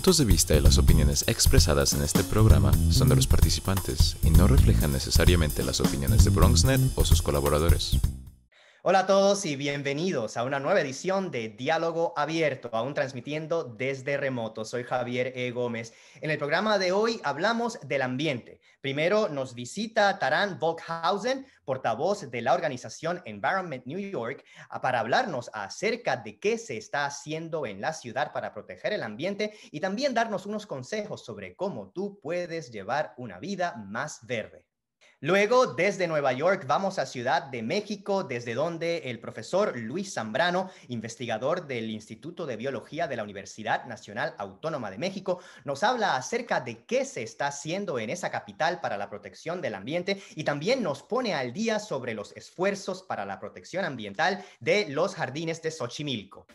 puntos de vista y las opiniones expresadas en este programa son de los participantes y no reflejan necesariamente las opiniones de BronxNet o sus colaboradores. Hola a todos y bienvenidos a una nueva edición de Diálogo Abierto, aún transmitiendo desde remoto. Soy Javier E. Gómez. En el programa de hoy hablamos del ambiente. Primero nos visita Taran Volkhausen, portavoz de la organización Environment New York, para hablarnos acerca de qué se está haciendo en la ciudad para proteger el ambiente y también darnos unos consejos sobre cómo tú puedes llevar una vida más verde. Luego, desde Nueva York, vamos a Ciudad de México, desde donde el profesor Luis Zambrano, investigador del Instituto de Biología de la Universidad Nacional Autónoma de México, nos habla acerca de qué se está haciendo en esa capital para la protección del ambiente y también nos pone al día sobre los esfuerzos para la protección ambiental de los jardines de Xochimilco.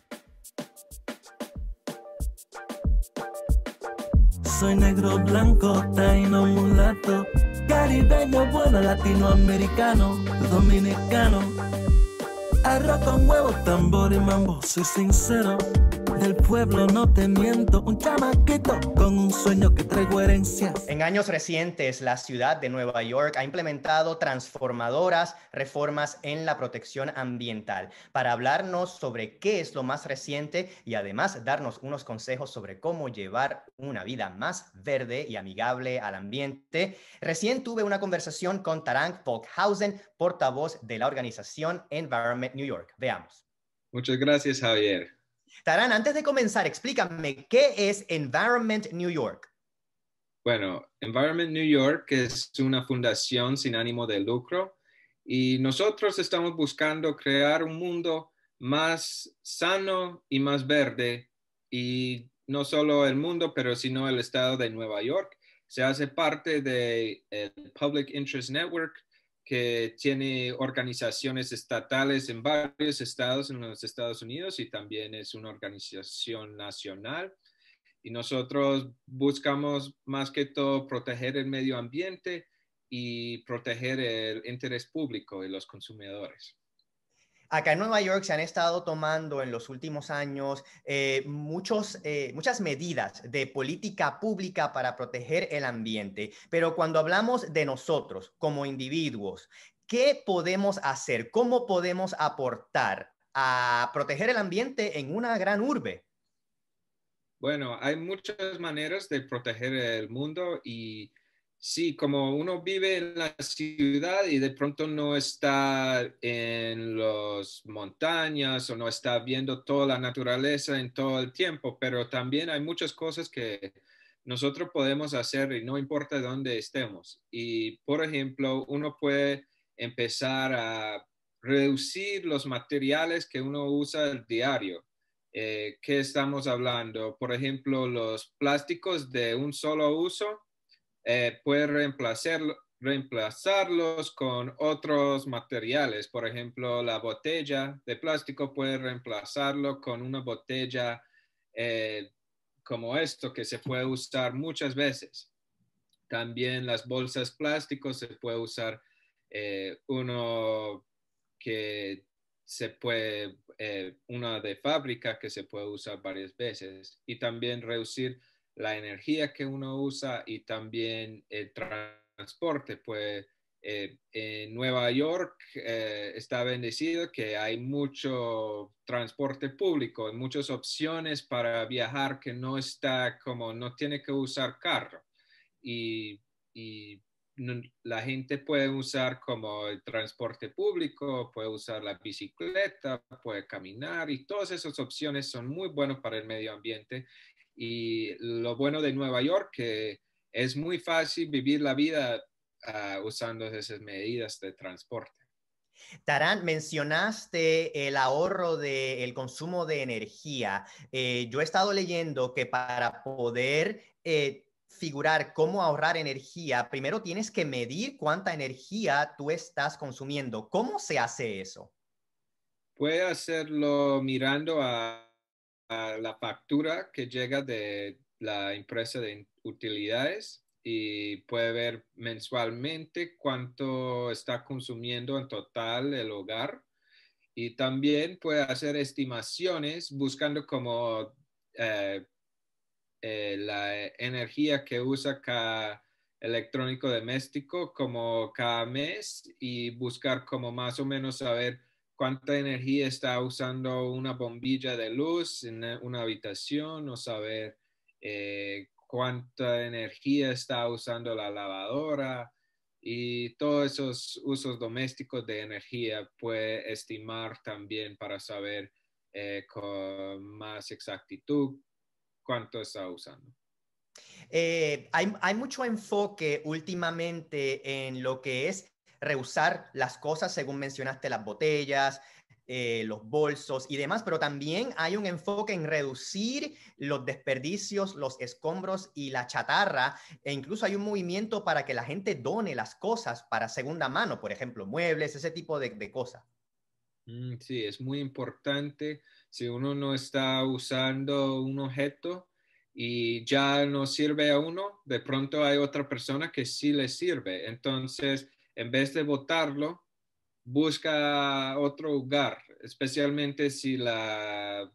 Soy negro, blanco, taino, mulato. Caribeño, bueno, latinoamericano, dominicano. arroto con huevo, tambor y mambo, soy sincero pueblo, no te un chamaquito con un sueño que traigo En años recientes, la ciudad de Nueva York ha implementado transformadoras reformas en la protección ambiental. Para hablarnos sobre qué es lo más reciente y además darnos unos consejos sobre cómo llevar una vida más verde y amigable al ambiente, recién tuve una conversación con Tarang Volkhausen, portavoz de la organización Environment New York. Veamos. Muchas gracias, Javier. Tarán, antes de comenzar, explícame, ¿qué es Environment New York? Bueno, Environment New York es una fundación sin ánimo de lucro y nosotros estamos buscando crear un mundo más sano y más verde y no solo el mundo, pero sino el estado de Nueva York. Se hace parte del de Public Interest Network, que tiene organizaciones estatales en varios estados en los Estados Unidos y también es una organización nacional. Y nosotros buscamos más que todo proteger el medio ambiente y proteger el interés público y los consumidores acá en Nueva York se han estado tomando en los últimos años eh, muchos, eh, muchas medidas de política pública para proteger el ambiente, pero cuando hablamos de nosotros como individuos, ¿qué podemos hacer? ¿Cómo podemos aportar a proteger el ambiente en una gran urbe? Bueno, hay muchas maneras de proteger el mundo y Sí, como uno vive en la ciudad y de pronto no está en las montañas o no está viendo toda la naturaleza en todo el tiempo, pero también hay muchas cosas que nosotros podemos hacer y no importa dónde estemos. Y, por ejemplo, uno puede empezar a reducir los materiales que uno usa el diario. Eh, ¿Qué estamos hablando? Por ejemplo, los plásticos de un solo uso eh, puede reemplazarlos con otros materiales. Por ejemplo, la botella de plástico puede reemplazarlo con una botella eh, como esto que se puede usar muchas veces. También las bolsas plásticas se puede usar eh, uno que se puede, una de fábrica que se puede usar varias veces y también reducir la energía que uno usa y también el transporte. Pues eh, en Nueva York eh, está bendecido que hay mucho transporte público hay muchas opciones para viajar que no está como, no tiene que usar carro. Y, y la gente puede usar como el transporte público, puede usar la bicicleta, puede caminar y todas esas opciones son muy buenas para el medio ambiente y lo bueno de Nueva York, que es muy fácil vivir la vida ah, usando esas medidas de transporte. Tarán, mencionaste el ahorro del consumo de energía. Eh, yo he estado leyendo que para poder eh, figurar cómo ahorrar energía, primero tienes que medir cuánta energía tú estás consumiendo. ¿Cómo se hace eso? Puedes hacerlo mirando a, la factura que llega de la empresa de utilidades y puede ver mensualmente cuánto está consumiendo en total el hogar y también puede hacer estimaciones buscando como eh, eh, la energía que usa cada electrónico doméstico como cada mes y buscar como más o menos saber cuánta energía está usando una bombilla de luz en una habitación o saber eh, cuánta energía está usando la lavadora y todos esos usos domésticos de energía puede estimar también para saber eh, con más exactitud cuánto está usando. Eh, hay, mucho enfoque últimamente en lo que es reusar las cosas, según mencionaste, las botellas, eh, los bolsos y demás, pero también hay un enfoque en reducir los desperdicios, los escombros y la chatarra, e incluso hay un movimiento para que la gente done las cosas para segunda mano, por ejemplo, muebles, ese tipo de, cosas. Mm, sí, es muy importante si uno no está usando un objeto y ya no sirve a uno, de pronto hay otra persona que sí le sirve. Entonces, en vez de votarlo, busca otro lugar, especialmente si la,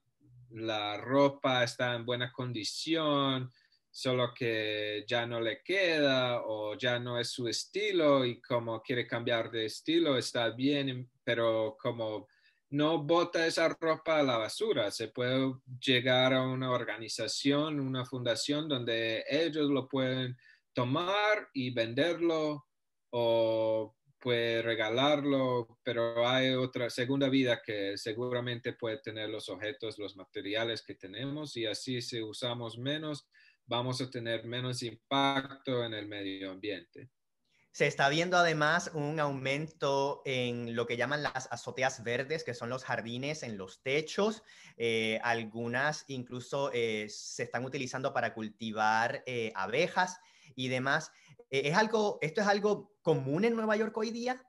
la ropa está en buena condición, solo que ya no le queda o ya no es su estilo y como quiere cambiar de estilo está bien, pero como no bota esa ropa a la basura, se puede llegar a una organización, una fundación donde ellos lo pueden tomar y venderlo o puede regalarlo, pero hay otra segunda vida que seguramente puede tener los objetos, los materiales que tenemos y así si usamos menos, vamos a tener menos impacto en el medio ambiente. Se está viendo además un aumento en lo que llaman las azoteas verdes, que son los jardines en los techos. Eh, algunas incluso eh, se están utilizando para cultivar eh, abejas y demás. es algo, esto es algo común en Nueva York hoy día?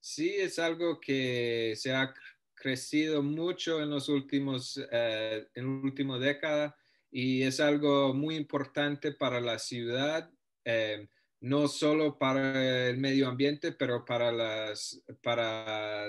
Sí, es algo que se ha crecido mucho en los últimos, eh, en la última década y es algo muy importante para la ciudad, eh, no solo para el medio ambiente, pero para, las, para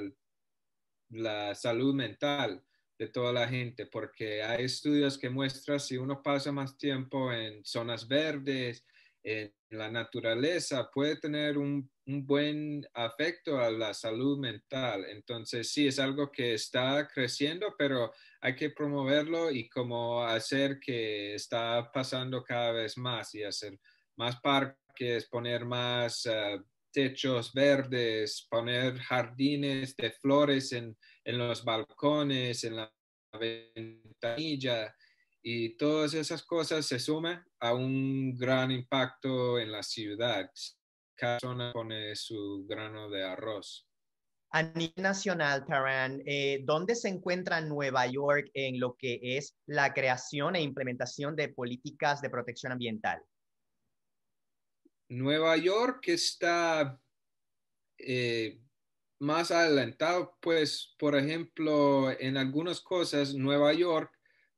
la salud mental de toda la gente, porque hay estudios que muestran si uno pasa más tiempo en zonas verdes, en la naturaleza puede tener un, buen afecto a la salud mental. Entonces, sí, es algo que está creciendo, pero hay que promoverlo y como hacer que está pasando cada vez más y hacer más parques, poner más ah, techos verdes, poner jardines de flores en, en los balcones, en la ventanilla y todas esas cosas se suman a un gran impacto en la ciudad. Cada zona pone su grano de arroz. A nivel nacional, Taran, eh, ¿dónde se encuentra Nueva York en lo que es la creación e implementación de políticas de protección ambiental? Nueva York está eh, más adelantado, pues, por ejemplo, en algunas cosas, Nueva York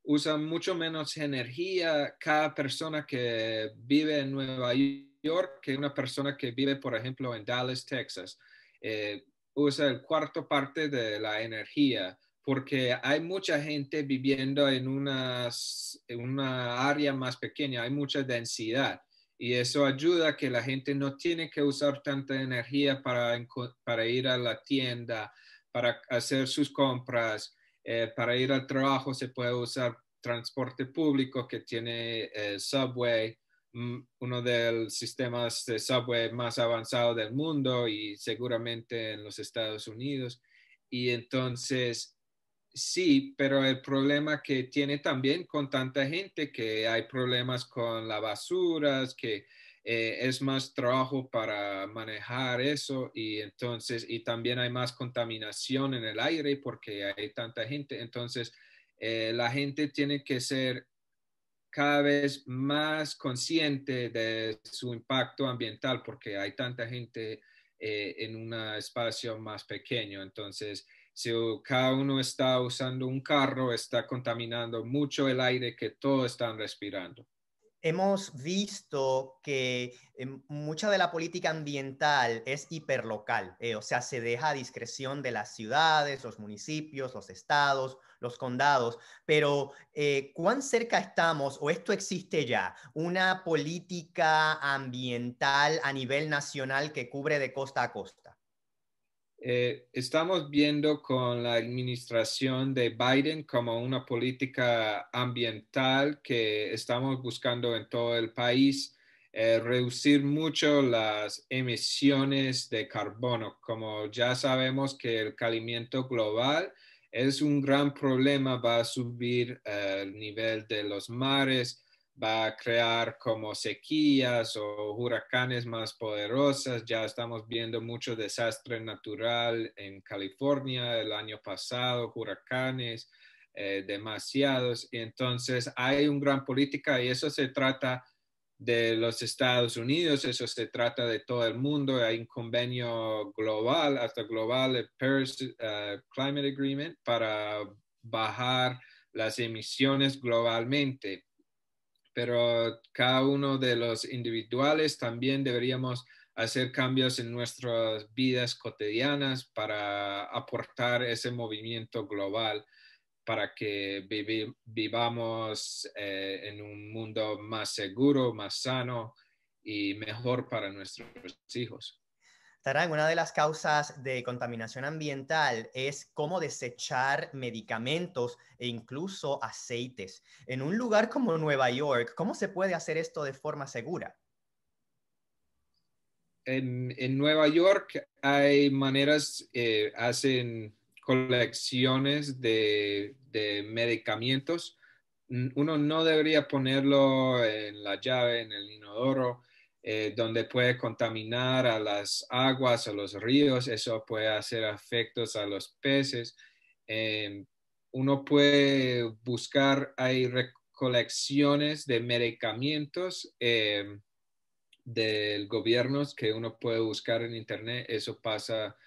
usa mucho menos energía cada persona que vive en Nueva York que una persona que vive, por ejemplo, en Dallas, Texas. Eh, usa el cuarto parte de la energía porque hay mucha gente viviendo en, unas, en una área más pequeña, hay mucha densidad y eso ayuda a que la gente no tiene que usar tanta energía para, para ir a la tienda, para hacer sus compras, eh, para ir al trabajo se puede usar transporte público que tiene el eh, Subway, mm, uno de los sistemas de Subway más avanzados del mundo y seguramente en los Estados Unidos. Y entonces, sí, pero el problema que tiene también con tanta gente, que hay problemas con las basuras, que eh, es más trabajo para manejar eso y entonces, y también hay más contaminación en el aire porque hay tanta gente, entonces eh, la gente tiene que ser cada vez más consciente de su impacto ambiental porque hay tanta gente eh, en un espacio más pequeño, entonces si cada uno está usando un carro, está contaminando mucho el aire que todos están respirando hemos visto que em, mucha de la política ambiental es hiperlocal, eh, o sea, se deja a discreción de las ciudades, los municipios, los estados, los condados, pero eh, ¿cuán cerca estamos, o esto existe ya, una política ambiental a nivel nacional que cubre de costa a costa? Eh, estamos viendo con la administración de Biden como una política ambiental que estamos buscando en todo el país. Eh, reducir mucho las emisiones de carbono. Como ya sabemos que el calimiento global es un gran problema, va a subir eh, el nivel de los mares, va a crear como sequías o huracanes más poderosas. Ya estamos viendo mucho desastre natural en California el año pasado, huracanes eh, demasiados. entonces hay una gran política y eso se trata de los Estados Unidos, eso se trata de todo el mundo. Hay un convenio global, hasta global, el Paris eh, Climate Agreement para bajar las emisiones globalmente pero cada uno de los individuales también deberíamos hacer cambios en nuestras vidas cotidianas para aportar ese movimiento global para que vivamos eh, en un mundo más seguro, más sano y mejor para nuestros hijos. Tarán, una de las causas de contaminación ambiental es cómo desechar medicamentos e incluso aceites. En un lugar como Nueva York, ¿cómo se puede hacer esto de forma segura? En, Nueva York hay maneras, eh, hacen colecciones de medicamentos. Uno no debería ponerlo en la llave, en el inodoro eh, donde puede contaminar a las aguas, a los ríos, eso puede hacer afectos a los peces. Em, uno puede buscar, hay recolecciones de medicamentos em, del gobierno que uno puede buscar en internet, eso pasa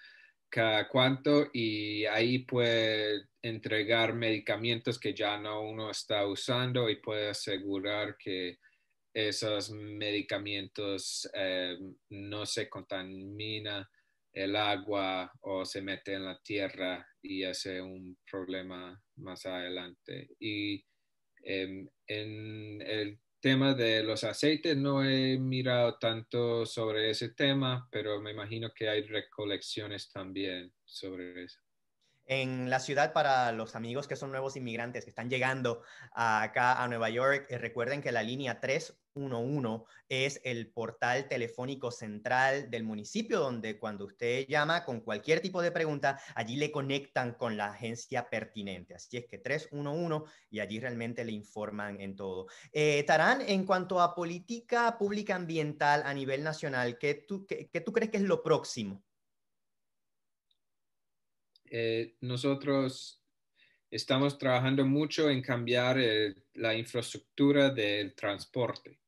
cada cuánto y ahí puede entregar medicamentos que ya no uno está usando y puede asegurar que esos medicamentos eh, no se contamina el agua o se mete en la tierra y hace un problema más adelante. Y em, en el tema de los aceites no he mirado tanto sobre ese tema, pero me imagino que hay recolecciones también sobre eso. En la ciudad, para los amigos que son nuevos inmigrantes que están llegando acá a Nueva York, eh, recuerden que la línea 3 uno es el portal telefónico central del municipio, donde cuando usted llama con cualquier tipo de pregunta, allí le conectan con la agencia pertinente. Así es que 311 y allí realmente le informan en todo. Eh, Tarán, en cuanto a política pública ambiental a nivel nacional, ¿qué tú, tú crees que es lo próximo? Eh, nosotros estamos trabajando mucho en cambiar eh, la infraestructura del transporte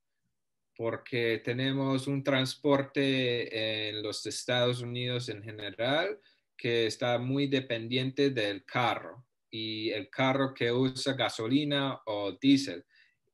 porque tenemos un transporte en los Estados Unidos en general que está muy dependiente del carro y el carro que usa gasolina o diésel.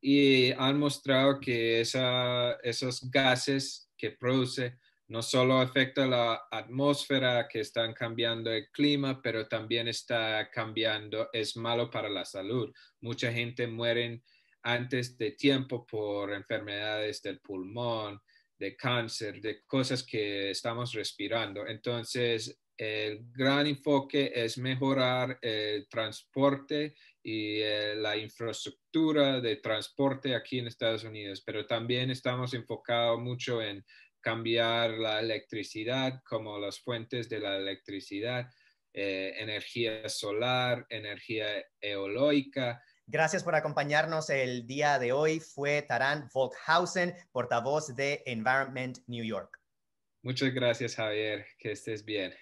Y han mostrado que esa, esos gases que produce no solo afecta la atmósfera, que están cambiando el clima, pero también está cambiando, es malo para la salud. Mucha gente muere antes de tiempo por enfermedades del pulmón, de cáncer, de cosas que estamos respirando. Entonces, el gran enfoque es mejorar el transporte y eh, la infraestructura de transporte aquí en Estados Unidos, pero también estamos enfocados mucho en cambiar la electricidad, como las fuentes de la electricidad, eh, energía solar, energía eólica, Gracias por acompañarnos el día de hoy. Fue Taran Volkhausen, portavoz de Environment New York. Muchas gracias, Javier. Que estés bien.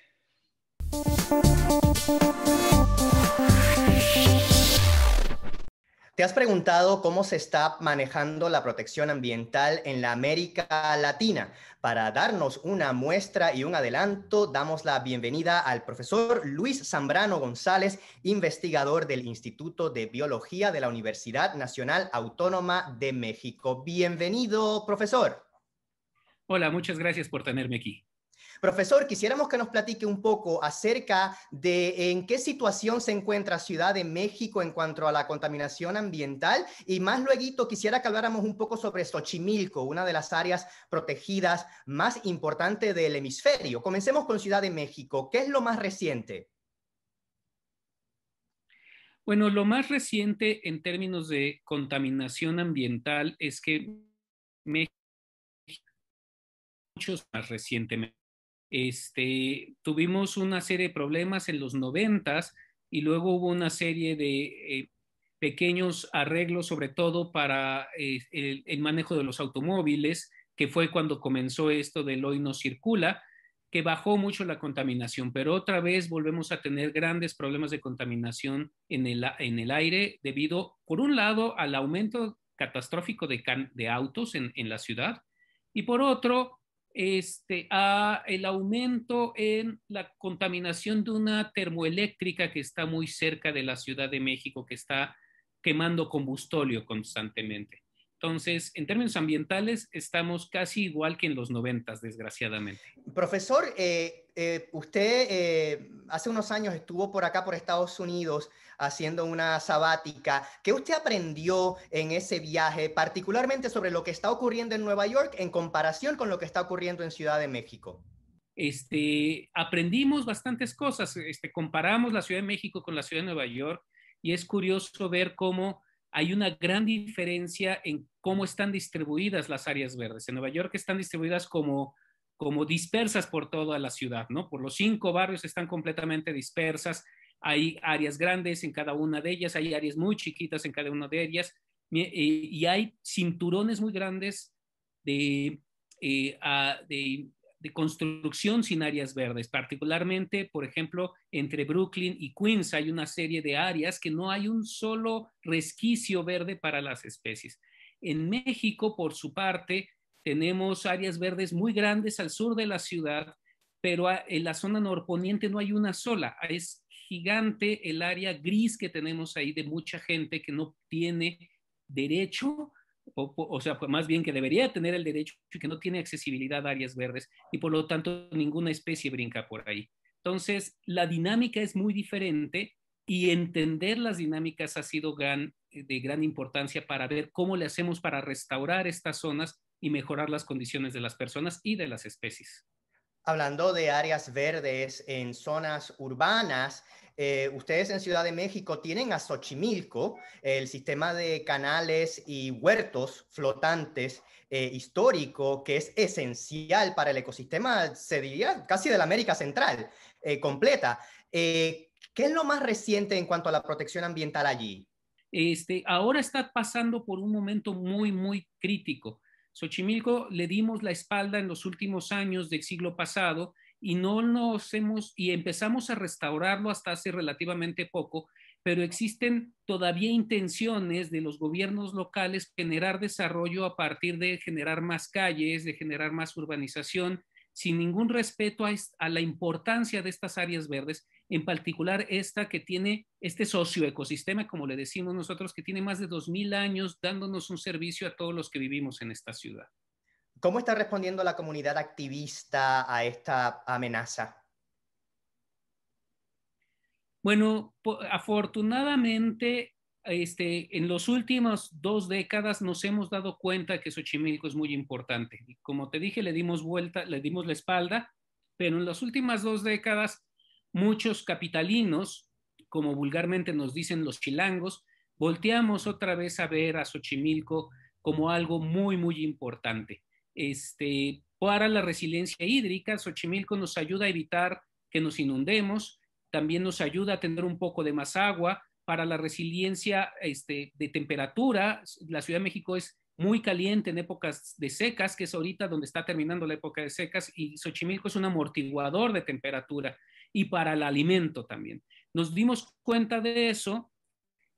¿Te has preguntado cómo se está manejando la protección ambiental en la América Latina? Para darnos una muestra y un adelanto, damos la bienvenida al profesor Luis Zambrano González, investigador del Instituto de Biología de la Universidad Nacional Autónoma de México. Bienvenido, profesor. Hola, muchas gracias por tenerme aquí. Profesor, quisiéramos que nos platique un poco acerca de en qué situación se encuentra Ciudad de México en cuanto a la contaminación ambiental y más luego quisiera que habláramos un poco sobre Xochimilco, una de las áreas protegidas más importantes del hemisferio. Comencemos con Ciudad de México. ¿Qué es lo más reciente? Bueno, lo más reciente en términos de contaminación ambiental es que México muchos más recientemente este, tuvimos una serie de problemas en los noventas y luego hubo una serie de eh, pequeños arreglos, sobre todo para eh, el, manejo de los automóviles, que fue cuando comenzó esto del hoy no circula, que bajó mucho la contaminación, pero otra vez volvemos a tener grandes problemas de contaminación en el, en el aire debido, por un lado, al aumento catastrófico de, de autos en, en la ciudad y por otro, este, a el aumento en la contaminación de una termoeléctrica que está muy cerca de la Ciudad de México, que está quemando combustóleo constantemente. Entonces, en términos ambientales, estamos casi igual que en los noventas, desgraciadamente. Profesor, eh, eh, usted eh, hace unos años estuvo por acá, por Estados Unidos, haciendo una sabática. ¿Qué usted aprendió en ese viaje, particularmente sobre lo que está ocurriendo en Nueva York en comparación con lo que está ocurriendo en Ciudad de México? Este, aprendimos bastantes cosas. Este, comparamos la Ciudad de México con la Ciudad de Nueva York y es curioso ver cómo hay una gran diferencia en cómo están distribuidas las áreas verdes. En Nueva York están distribuidas como, como dispersas por toda la ciudad, ¿no? Por los cinco barrios están completamente dispersas hay áreas grandes en cada una de ellas, hay áreas muy chiquitas en cada una de ellas eh, y hay cinturones muy grandes eh, de, de, construcción sin áreas verdes, particularmente, por ejemplo, entre Brooklyn y Queens hay una serie de áreas que no hay un solo resquicio verde para las especies. En México, por su parte, tenemos áreas verdes muy grandes al sur de la ciudad, pero en la zona norponiente no hay una sola, es el área gris que tenemos ahí de mucha gente que no tiene derecho, o, sea, pues, más bien que debería tener el derecho y que no tiene accesibilidad a áreas verdes y por lo tanto ninguna especie brinca por ahí. Entonces, la dinámica es muy diferente y entender las dinámicas ha sido de gran importancia para ver cómo le hacemos para restaurar estas zonas y mejorar las condiciones de las personas y de las especies. Hablando de áreas verdes en zonas urbanas, eh, ustedes en Ciudad de México tienen a Xochimilco, el sistema de canales y huertos flotantes eh, histórico que es esencial para el ecosistema, se diría casi de la América Central eh, completa. ¿Qué es lo más reciente en cuanto a la protección ambiental allí? Este, ahora está pasando por un momento muy, muy crítico. Xochimilco le dimos la espalda en los últimos años del siglo pasado y no nos hemos, y empezamos a restaurarlo hasta hace relativamente poco, pero existen todavía intenciones de los gobiernos locales generar desarrollo a partir de generar más calles, de generar más urbanización, sin ningún respeto a, la importancia de estas áreas verdes, en particular esta que tiene este socioecosistema, como le decimos nosotros, que tiene más de dos mil años dándonos un servicio a todos los que vivimos en esta ciudad. ¿Cómo está respondiendo la comunidad activista a esta amenaza? Bueno, afortunadamente, este, en las últimas dos décadas nos hemos dado cuenta que Xochimilco es muy importante. Como te dije, le dimos vuelta, le dimos la espalda, pero en las últimas dos décadas muchos capitalinos, como vulgarmente nos dicen los chilangos, volteamos otra vez a ver a Xochimilco como algo muy, muy importante este, para la resiliencia hídrica. Xochimilco nos ayuda a evitar que nos inundemos, también nos ayuda a tener un poco de más agua para la resiliencia este, de temperatura. La Ciudad de México es muy caliente en épocas de secas, que es ahorita donde está terminando la época de secas, y Xochimilco es un amortiguador de temperatura y para el alimento también. Nos dimos cuenta de eso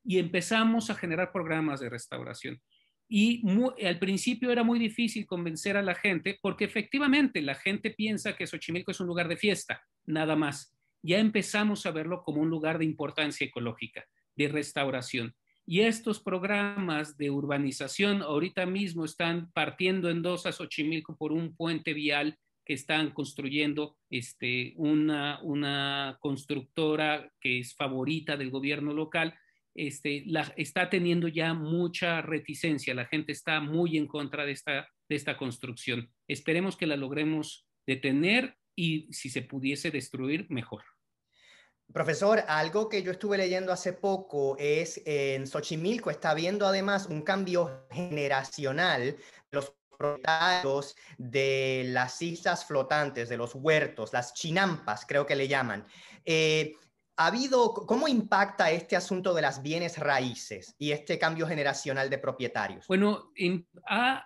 y empezamos a generar programas de restauración. Y al principio era muy difícil convencer a la gente porque efectivamente la gente piensa que Xochimilco es un lugar de fiesta, nada más. Ya empezamos a verlo como un lugar de importancia ecológica, de restauración. Y estos programas de urbanización ahorita mismo están partiendo en dos a Xochimilco por un puente vial que están construyendo este, una constructora que es favorita del gobierno local este, la, está teniendo ya mucha reticencia, la gente está muy en contra de esta, construcción. Esperemos que la logremos detener y si se pudiese destruir, mejor. Profesor, algo que yo estuve leyendo hace poco es en Xochimilco está viendo además un cambio generacional. Los propietarios de las islas flotantes, de los huertos, las chinampas, creo que le llaman. Eh, ha habido, ¿cómo impacta este asunto de las bienes raíces y este cambio generacional de propietarios? Bueno, ha,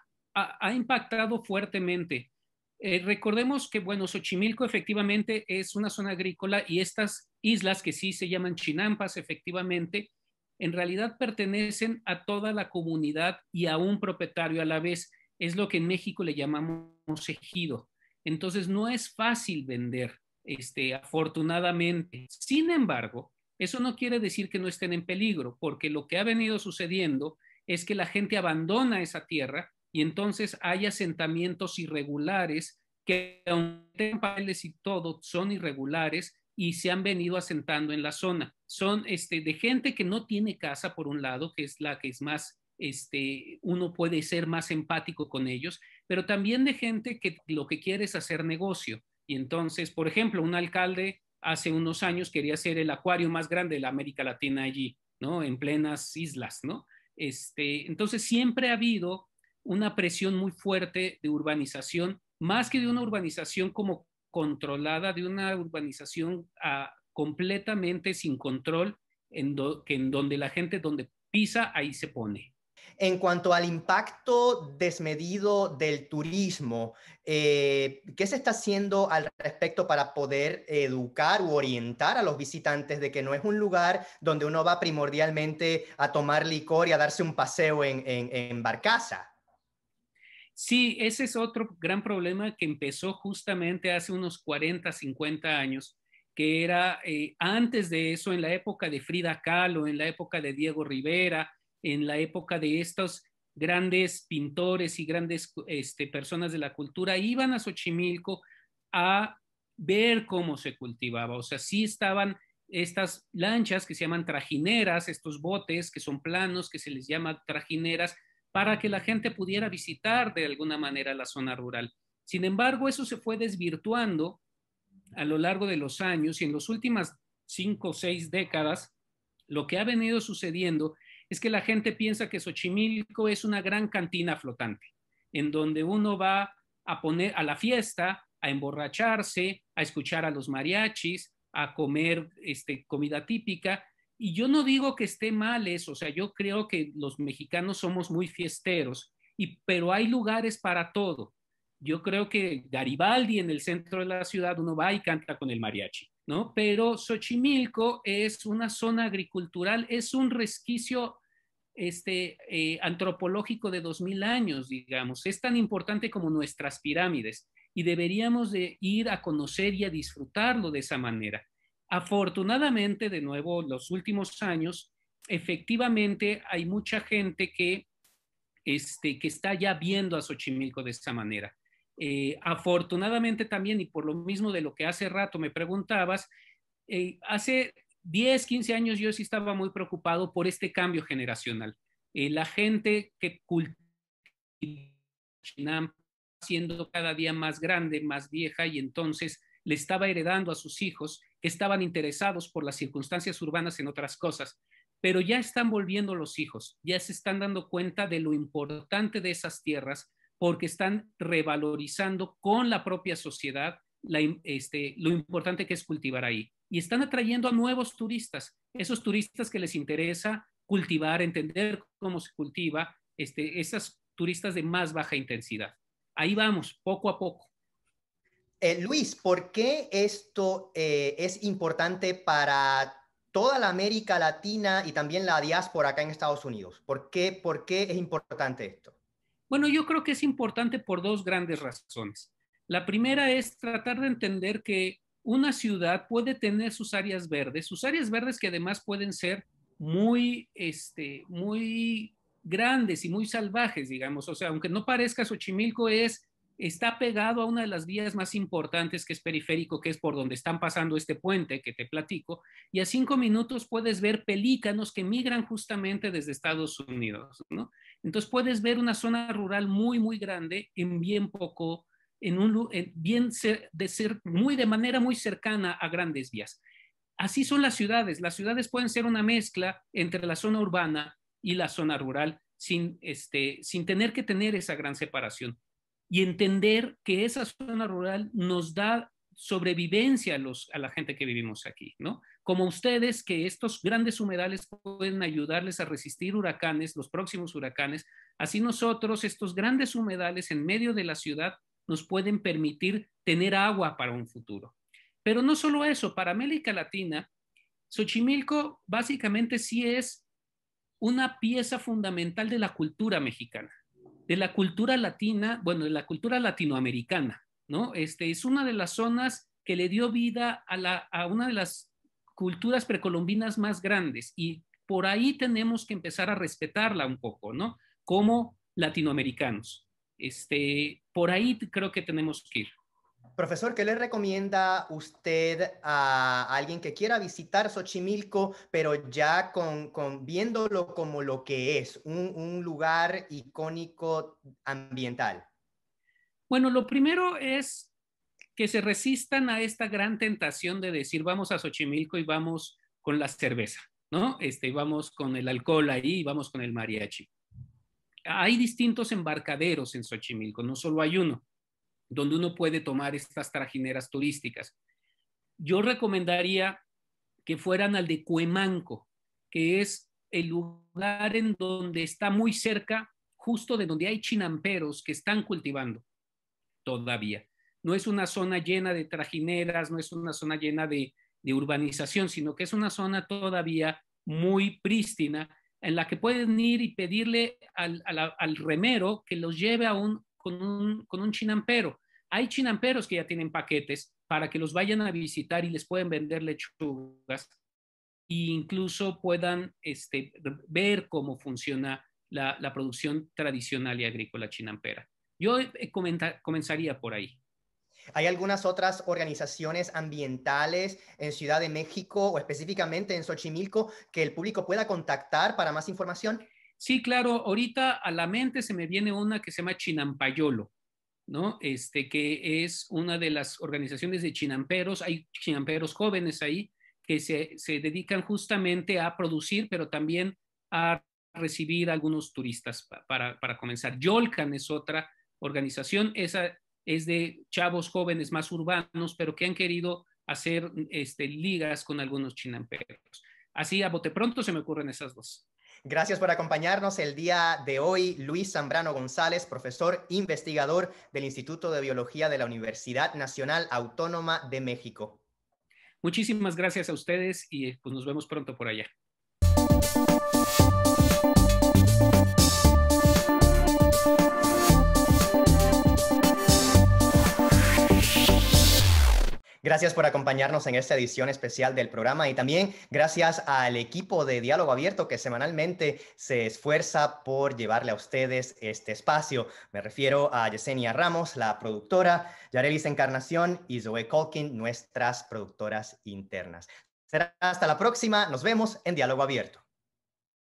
impactado fuertemente. Eh, recordemos que, bueno, Xochimilco efectivamente es una zona agrícola y estas islas que sí se llaman chinampas, efectivamente, en realidad pertenecen a toda la comunidad y a un propietario a la vez. Es lo que en México le llamamos ejido. Entonces, no es fácil vender este, afortunadamente. Sin embargo, eso no quiere decir que no estén en peligro, porque lo que ha venido sucediendo es que la gente abandona esa tierra y entonces hay asentamientos irregulares que, aunque en papeles y todo, son irregulares y se han venido asentando en la zona. Son este, de gente que no tiene casa, por un lado, que es la que es más, este, uno puede ser más empático con ellos, pero también de gente que lo que quiere es hacer negocio. Y entonces, por ejemplo, un alcalde hace unos años quería ser el acuario más grande de la América Latina allí, ¿no? En plenas islas, ¿no? Este, entonces, siempre ha habido una presión muy fuerte de urbanización, más que de una urbanización como controlada, de una urbanización ah, completamente sin control, en en donde la gente, donde pisa, ahí se pone. En cuanto al impacto desmedido del turismo, eh, ¿qué se está haciendo al respecto para poder educar u orientar a los visitantes de que no es un lugar donde uno va primordialmente a tomar licor y a darse un paseo en, barcaza? Sí, ese es otro gran problema que empezó justamente hace unos 40, 50 años, que era eh, antes de eso, en la época de Frida Kahlo, en la época de Diego Rivera, en la época de estos grandes pintores y grandes este, personas de la cultura, iban a Xochimilco a ver cómo se cultivaba. O sea, sí estaban estas lanchas que se llaman trajineras, estos botes que son planos, que se les llama trajineras, para que la gente pudiera visitar de alguna manera la zona rural. Sin embargo, eso se fue desvirtuando a lo largo de los años y en las últimas cinco o seis décadas, lo que ha venido sucediendo es que la gente piensa que Xochimilco es una gran cantina flotante, en donde uno va a poner a la fiesta, a emborracharse, a escuchar a los mariachis, a comer este, comida típica. Y yo no digo que esté mal eso, o sea, yo creo que los mexicanos somos muy fiesteros, y, pero hay lugares para todo. Yo creo que Garibaldi en el centro de la ciudad uno va y canta con el mariachi, ¿no? Pero Xochimilco es una zona agricultural, es un resquicio este, eh, antropológico de dos mil años, digamos. Es tan importante como nuestras pirámides y deberíamos de ir a conocer y a disfrutarlo de esa manera. Afortunadamente, de nuevo, los últimos años, efectivamente hay mucha gente que, este, que está ya viendo a Xochimilco de esa manera. Eh, afortunadamente también, y por lo mismo de lo que hace rato me preguntabas, eh, hace 10, 15 años yo sí estaba muy preocupado por este cambio generacional. Eh, la gente que cultiva siendo cada día más grande, más vieja, y entonces le estaba heredando a sus hijos que estaban interesados por las circunstancias urbanas en otras cosas, pero ya están volviendo los hijos, ya se están dando cuenta de lo importante de esas tierras porque están revalorizando con la propia sociedad este, lo importante que es cultivar ahí y están atrayendo a nuevos turistas, esos turistas que les interesa cultivar, entender cómo se cultiva, este, esas turistas de más baja intensidad. Ahí vamos, poco a poco. Eh, Luis, ¿por qué esto eh, es importante para toda la América Latina y también la diáspora acá en Estados Unidos? ¿Por por qué es importante esto? Bueno, yo creo que es importante por dos grandes razones. La primera es tratar de entender que una ciudad puede tener sus áreas verdes, sus áreas verdes que además pueden ser muy, este, muy grandes y muy salvajes, digamos. O sea, aunque no parezca, Xochimilco es, está pegado a una de las vías más importantes que es periférico, que es por donde están pasando este puente que te platico, y a cinco minutos puedes ver pelícanos que migran justamente desde Estados Unidos, ¿no? Entonces puedes ver una zona rural muy, muy grande en bien poco en un, bien de ser muy de manera muy cercana a grandes vías. Así son las ciudades. Las ciudades pueden ser una mezcla entre la zona urbana y la zona rural sin, este, sin tener que tener esa gran separación. Y entender que esa zona rural nos da sobrevivencia a, los, a la gente que vivimos aquí, ¿no? Como ustedes, que estos grandes humedales pueden ayudarles a resistir huracanes, los próximos huracanes, así nosotros, estos grandes humedales en medio de la ciudad, nos pueden permitir tener agua para un futuro. Pero no solo eso, para América Latina, Xochimilco básicamente sí es una pieza fundamental de la cultura mexicana, de la cultura latina, bueno, de la cultura latinoamericana, ¿no? Este es una de las zonas que le dio vida a, la, a una de las culturas precolombinas más grandes y por ahí tenemos que empezar a respetarla un poco, ¿no? Como latinoamericanos. Este, por ahí creo que tenemos que ir. Profesor, ¿qué le recomienda usted a alguien que quiera visitar Xochimilco, pero ya con, viéndolo como lo que es, un, lugar icónico ambiental? Bueno, lo primero es que se resistan a esta gran tentación de decir vamos a Xochimilco y vamos con la cerveza, ¿no? Este, vamos con el alcohol ahí, y vamos con el mariachi hay distintos embarcaderos en Xochimilco, no solo hay uno, donde uno puede tomar estas trajineras turísticas. Yo recomendaría que fueran al de Cuemanco, que es el lugar en donde está muy cerca, justo de donde hay chinamperos que están cultivando todavía. No es una zona llena de trajineras, no es una zona llena de, urbanización, sino que es una zona todavía muy prístina en la que pueden ir y pedirle al, remero que los lleve a un, con, un, con un chinampero. Hay chinamperos que ya tienen paquetes para que los vayan a visitar y les pueden vender lechugas e incluso puedan este, ver cómo funciona la, producción tradicional y agrícola chinampera. Yo eh, comenzaría por ahí. Hay algunas otras organizaciones ambientales en Ciudad de México o específicamente en Xochimilco que el público pueda contactar para más información. Sí, claro, ahorita a la mente se me viene una que se llama Chinampayolo. ¿no? Este, que es una de las organizaciones de chinamperos, hay chinamperos jóvenes ahí que se, dedican justamente a producir, pero también a recibir algunos turistas para, para comenzar. Yolcan es otra organización, esa es de chavos jóvenes más urbanos, pero que han querido hacer este, ligas con algunos chinamperos. Así a bote pronto se me ocurren esas dos. Gracias por acompañarnos el día de hoy, Luis Zambrano González, profesor investigador del Instituto de Biología de la Universidad Nacional Autónoma de México. Muchísimas gracias a ustedes y pues nos vemos pronto por allá. Gracias por acompañarnos en esta edición especial del programa y también gracias al equipo de Diálogo Abierto que semanalmente se esfuerza por llevarle a ustedes este espacio. Me refiero a Yesenia Ramos, la productora, Yarelis Encarnación y Zoe Colkin, nuestras productoras internas. Será hasta la próxima. Nos vemos en Diálogo Abierto.